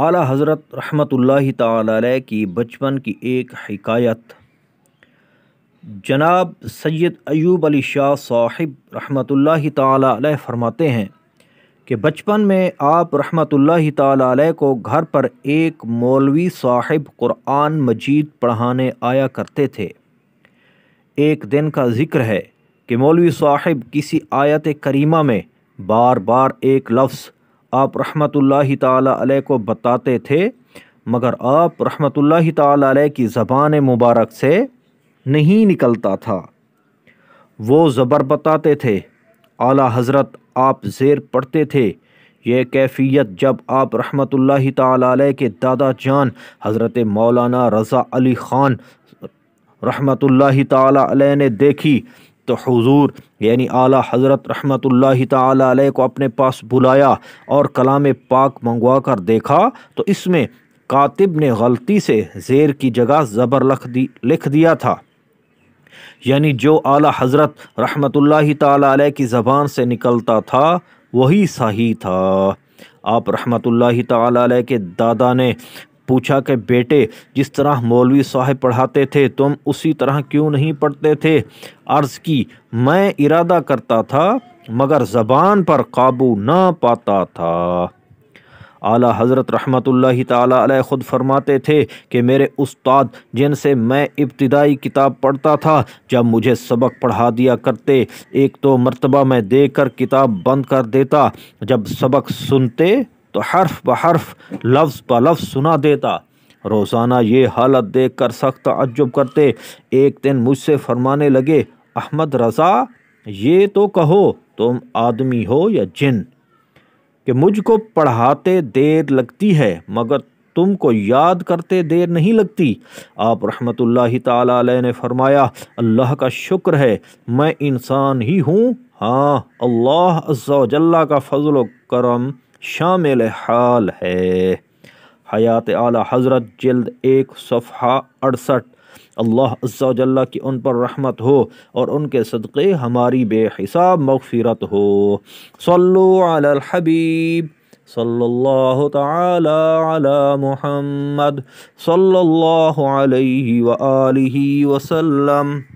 आला हज़रत रहमतुल्लाह ताला की बचपन की एक हकायत जनाब सैयद अयूब अली शाह साहिब रहमतुल्लाह ताला फरमाते हैं कि बचपन में आप रहमतुल्लाह ताला को घर पर एक मौलवी साहिब क़ुरान मजीद पढ़ाने आया करते थे एक दिन का ज़िक्र है कि मौलवी साहिब किसी आयत करीमा में बार बार एक लफ्ज़ आप रहमत ताल को बताते थे मगर आप रहमत ताल की ज़बान मुबारक से नहीं निकलता था वो ज़बर बताते थे आला हज़रत आप ज़ेर पढ़ते थे ये कैफियत जब आप रहमत ताल के दादा जान हज़रत मौलाना रज़ा अली ख़ान रहमत ताल ने देखी तो हुजूर यानी आला हज़रत रहमत ताली को अपने पास बुलाया और कलाम पाक मंगवा कर देखा तो इसमें कातिब ने गलती से जेर की जगह ज़बर लख दी लिख दिया था यानी जो आला हज़रत रहमत ताली की ज़बान से निकलता था वही सही था आप रहमत ताली के दादा ने पूछा कि बेटे जिस तरह मौलवी साहब पढ़ाते थे तुम उसी तरह क्यों नहीं पढ़ते थे अर्ज़ की मैं इरादा करता था मगर ज़बान पर काबू ना पाता था आला हज़रत रहमत ताली ख़ुद फरमाते थे कि मेरे उस्ताद जिनसे मैं इब्तदाई किताब पढ़ता था जब मुझे सबक पढ़ा दिया करते एक तो मर्तबा मैं देकर किताब बंद कर देता जब सबक सुनते तो हर्फ ब हर्फ लफ्ज़ ब लफ्ज़ सुना देता रोज़ाना ये हालत देख कर सख्त अजुब करते एक दिन मुझसे फरमाने लगे अहमद रज़ा ये तो कहो तुम आदमी हो या जिन कि मुझको पढ़ाते देर लगती है मगर तुमको याद करते देर नहीं लगती आप रहमतुल्लाह ताला ने फरमाया अल्लाह का शुक्र है मैं इंसान ही हूँ हाँ अल्लाह अज्जा का फजल करम शामिल हाल है हयात आला हज़रत जल्द एक सफ़ा अड़सठ अल्लाह की उन पर रहमत हो और उनके सदक़े हमारी बेहिसाब मगफिरत हो सल्लु अल हबीब सल्लल्लाहु ताला अला मुहम्मद सल्लल्लाहु अलैहि व आलिहि